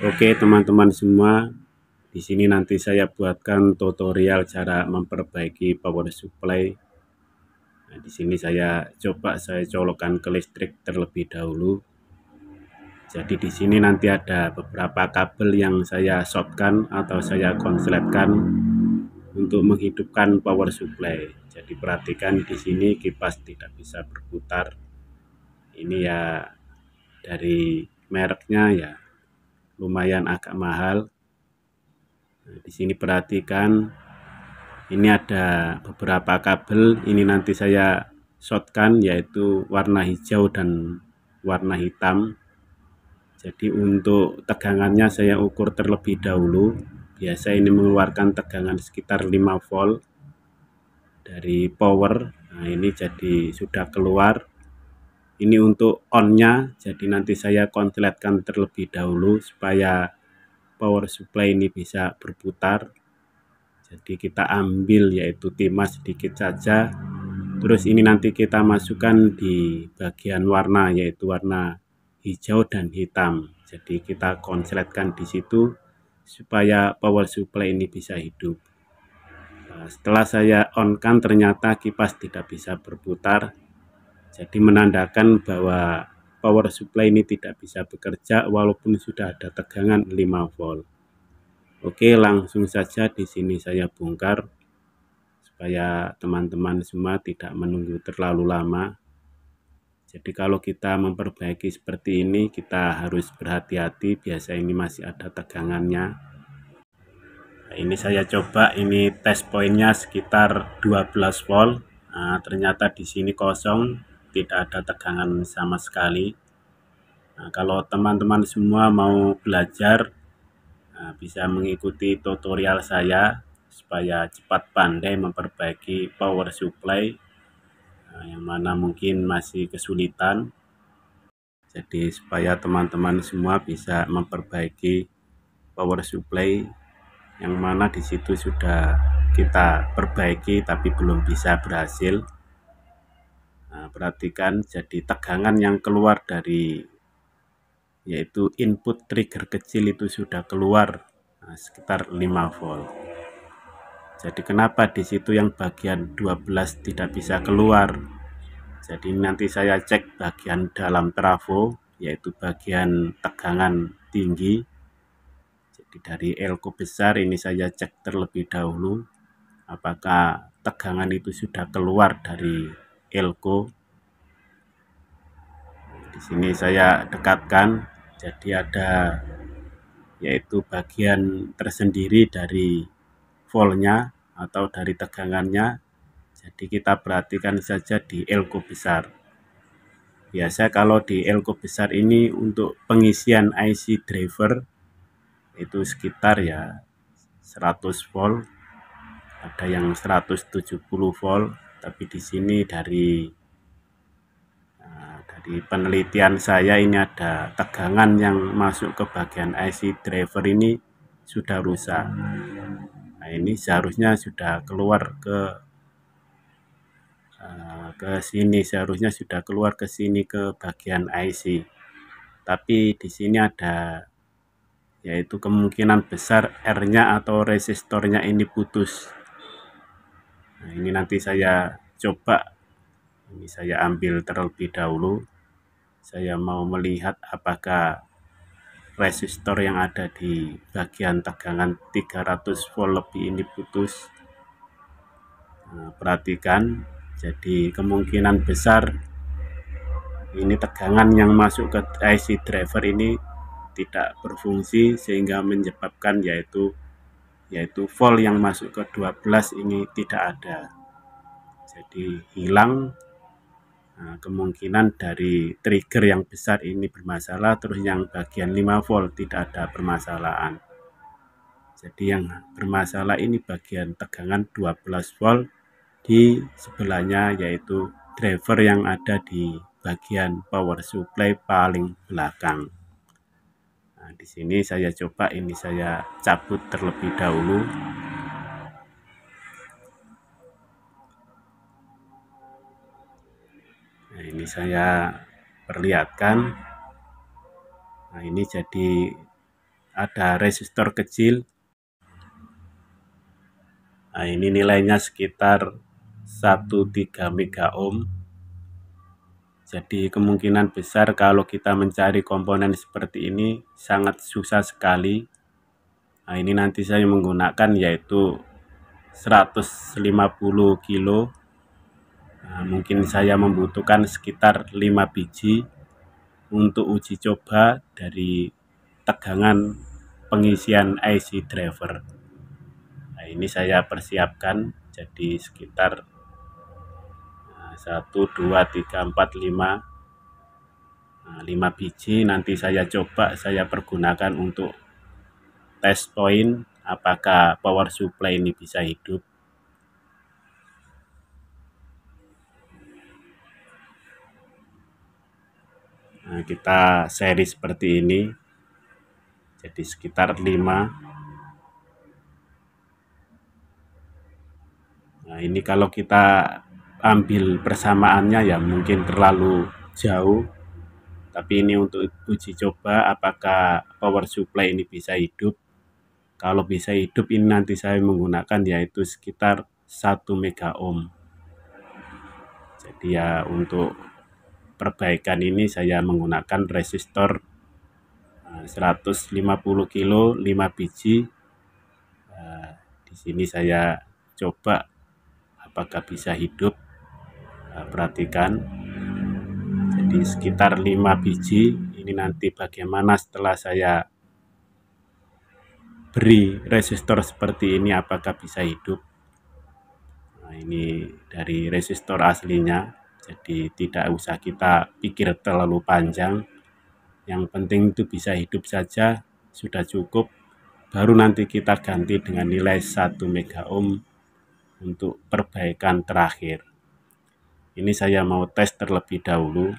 Oke teman-teman semua, di sini nanti saya buatkan tutorial cara memperbaiki power supply. Nah, di sini saya coba saya colokan ke listrik terlebih dahulu. Jadi di sini nanti ada beberapa kabel yang saya shortkan atau saya konsletkan untuk menghidupkan power supply. Jadi perhatikan di sini kipas tidak bisa berputar. Ini ya dari mereknya ya lumayan agak mahal. Nah, di sini perhatikan ini ada beberapa kabel, ini nanti saya shotkan yaitu warna hijau dan warna hitam. Jadi untuk tegangannya saya ukur terlebih dahulu. Biasa ini mengeluarkan tegangan sekitar 5 volt dari power. Nah, ini jadi sudah keluar ini untuk onnya, jadi nanti saya konsletkan terlebih dahulu supaya power supply ini bisa berputar jadi kita ambil yaitu timah sedikit saja terus ini nanti kita masukkan di bagian warna yaitu warna hijau dan hitam jadi kita konsletkan di situ supaya power supply ini bisa hidup nah, setelah saya onkan ternyata kipas tidak bisa berputar jadi menandakan bahwa power supply ini tidak bisa bekerja walaupun sudah ada tegangan 5 volt. Oke, langsung saja di sini saya bongkar supaya teman-teman semua tidak menunggu terlalu lama. Jadi kalau kita memperbaiki seperti ini, kita harus berhati-hati, biasa ini masih ada tegangannya. Nah, ini saya coba, ini tes poinnya sekitar 12 volt. Nah, ternyata di sini kosong, tidak ada tegangan sama sekali nah, kalau teman-teman semua mau belajar nah, bisa mengikuti tutorial saya supaya cepat pandai memperbaiki power supply nah, yang mana mungkin masih kesulitan jadi supaya teman-teman semua bisa memperbaiki power supply yang mana di situ sudah kita perbaiki tapi belum bisa berhasil Nah, perhatikan jadi tegangan yang keluar dari yaitu input trigger kecil itu sudah keluar nah, sekitar 5 volt. Jadi kenapa di situ yang bagian 12 tidak bisa keluar? Jadi nanti saya cek bagian dalam trafo yaitu bagian tegangan tinggi. Jadi dari elko besar ini saya cek terlebih dahulu apakah tegangan itu sudah keluar dari elko di sini saya dekatkan jadi ada yaitu bagian tersendiri dari volnya atau dari tegangannya jadi kita perhatikan saja di elko besar biasa kalau di elko besar ini untuk pengisian IC driver itu sekitar ya 100 volt ada yang 170 volt tapi di sini dari eh, dari penelitian saya ini ada tegangan yang masuk ke bagian IC driver ini sudah rusak nah ini seharusnya sudah keluar ke eh, ke sini seharusnya sudah keluar ke sini ke bagian IC tapi di sini ada yaitu kemungkinan besar R-nya atau resistornya ini putus Nah, ini nanti saya coba ini saya ambil terlebih dahulu. Saya mau melihat apakah resistor yang ada di bagian tegangan 300 volt lebih ini putus. Nah, perhatikan, jadi kemungkinan besar ini tegangan yang masuk ke IC driver ini tidak berfungsi sehingga menyebabkan yaitu yaitu volt yang masuk ke 12 ini tidak ada jadi hilang eh, kemungkinan dari trigger yang besar ini bermasalah terus yang bagian 5 volt tidak ada permasalahan jadi yang bermasalah ini bagian tegangan 12 volt di sebelahnya yaitu driver yang ada di bagian power supply paling belakang Nah, di sini saya coba ini saya cabut terlebih dahulu. Nah, ini saya perlihatkan. Nah, ini jadi ada resistor kecil. Nah, ini nilainya sekitar 13 mega ohm jadi kemungkinan besar kalau kita mencari komponen seperti ini sangat susah sekali. Nah, ini nanti saya menggunakan yaitu 150 kilo. Nah, mungkin saya membutuhkan sekitar 5 biji untuk uji coba dari tegangan pengisian IC driver. Nah, ini saya persiapkan jadi sekitar satu dua tiga empat lima nah, lima biji nanti saya coba saya pergunakan untuk test point apakah power supply ini bisa hidup nah, kita seri seperti ini jadi sekitar 5 Nah, ini kalau kita ambil persamaannya ya mungkin terlalu jauh tapi ini untuk uji coba apakah power supply ini bisa hidup kalau bisa hidup ini nanti saya menggunakan yaitu sekitar 1 mega ohm jadi ya untuk perbaikan ini saya menggunakan resistor 150 eh, kilo 5 biji eh, di sini saya coba apakah bisa hidup perhatikan jadi sekitar 5 biji ini nanti bagaimana setelah saya beri resistor seperti ini apakah bisa hidup nah, ini dari resistor aslinya jadi tidak usah kita pikir terlalu panjang yang penting itu bisa hidup saja sudah cukup baru nanti kita ganti dengan nilai 1 mega ohm untuk perbaikan terakhir ini saya mau tes terlebih dahulu.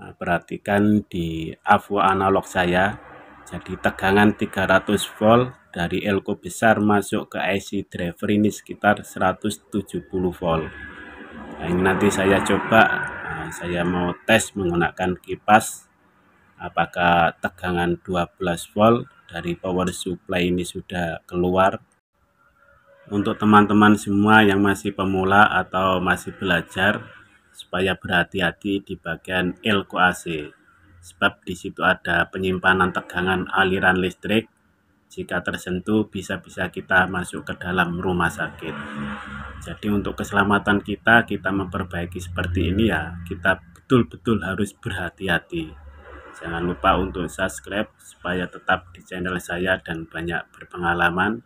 Nah, perhatikan di AVO analog saya. Jadi tegangan 300 volt dari elko besar masuk ke IC driver ini sekitar 170 volt. Nah, ini nanti saya coba, nah, saya mau tes menggunakan kipas apakah tegangan 12 volt dari power supply ini sudah keluar untuk teman-teman semua yang masih pemula atau masih belajar supaya berhati-hati di bagian elko sebab di situ ada penyimpanan tegangan aliran listrik jika tersentuh bisa-bisa kita masuk ke dalam rumah sakit. Jadi untuk keselamatan kita, kita memperbaiki seperti ini ya, kita betul-betul harus berhati-hati. Jangan lupa untuk subscribe supaya tetap di channel saya dan banyak berpengalaman.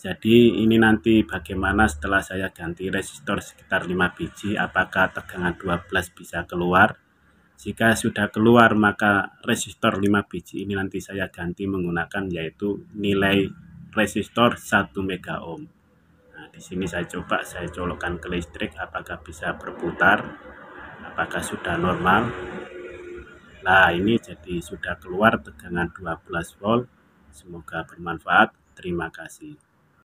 Jadi ini nanti bagaimana setelah saya ganti resistor sekitar 5 biji apakah tegangan 12 bisa keluar. Jika sudah keluar maka resistor 5 biji ini nanti saya ganti menggunakan yaitu nilai resistor 1 mega ohm. Nah, di sini saya coba saya colokkan ke listrik apakah bisa berputar. Apakah sudah normal? Nah, ini jadi sudah keluar tegangan 12 volt. Semoga bermanfaat. Terima kasih.